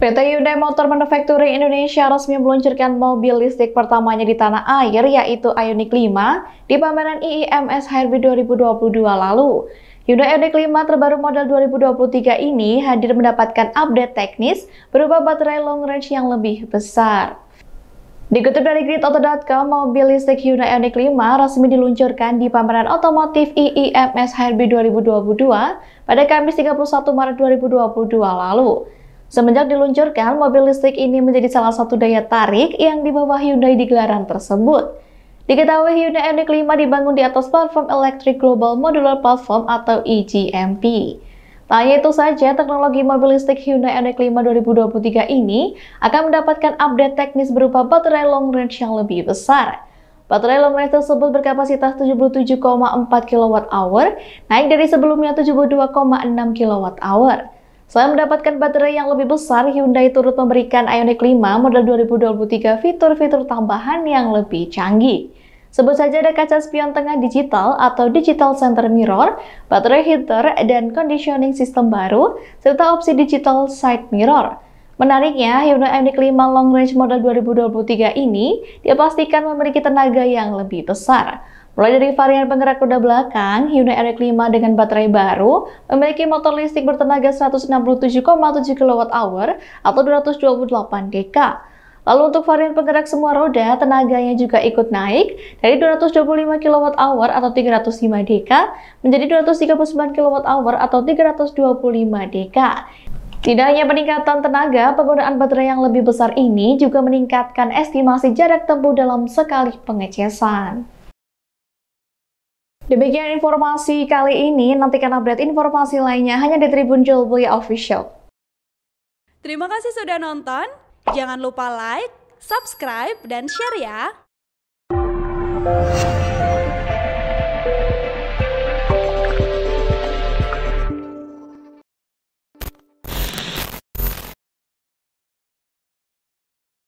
PT Hyundai Motor Manufacturing Indonesia resmi meluncurkan mobil listrik pertamanya di tanah air yaitu Ioniq 5 di pameran IIMS HRB 2022 lalu. Hyundai Ioniq 5 terbaru model 2023 ini hadir mendapatkan update teknis berupa baterai long range yang lebih besar. Dikutip dari gridauto.com, mobil listrik Hyundai Ioniq 5 resmi diluncurkan di pameran otomotif IIMS HRB 2022 pada Kamis 31 Maret 2022 lalu. Semenjak diluncurkan, mobil listrik ini menjadi salah satu daya tarik yang dibawa Hyundai di gelaran tersebut. Diketahui Hyundai Ioniq 5 dibangun di atas platform Electric Global Modular Platform atau EGMP. Tanya itu saja, teknologi mobil listrik Hyundai Ioniq 5 2023 ini akan mendapatkan update teknis berupa baterai long range yang lebih besar. Baterai long range tersebut berkapasitas 77,4 kWh, naik dari sebelumnya 72,6 kWh. Selain mendapatkan baterai yang lebih besar, Hyundai turut memberikan Ioniq 5 model 2023 fitur-fitur tambahan yang lebih canggih. Sebut saja ada kaca spion tengah digital atau digital center mirror, baterai heater, dan conditioning sistem baru, serta opsi digital side mirror. Menariknya, Hyundai Ioniq 5 Long Range model 2023 ini dipastikan memiliki tenaga yang lebih besar. Mulai dari varian penggerak roda belakang, Hyundai Ioniq 5 dengan baterai baru memiliki motor listrik bertenaga 167,7 kWh atau 228 dk. Lalu untuk varian penggerak semua roda, tenaganya juga ikut naik dari 225 kWh atau 305 dk menjadi 239 kWh atau 325 dk. Tidak hanya peningkatan tenaga, penggunaan baterai yang lebih besar ini juga meningkatkan estimasi jarak tempuh dalam sekali pengecasan. Demikian informasi kali ini, nantikan update informasi lainnya hanya di Tribun Jolbuya Official. Terima kasih sudah nonton, jangan lupa like, subscribe, dan share ya!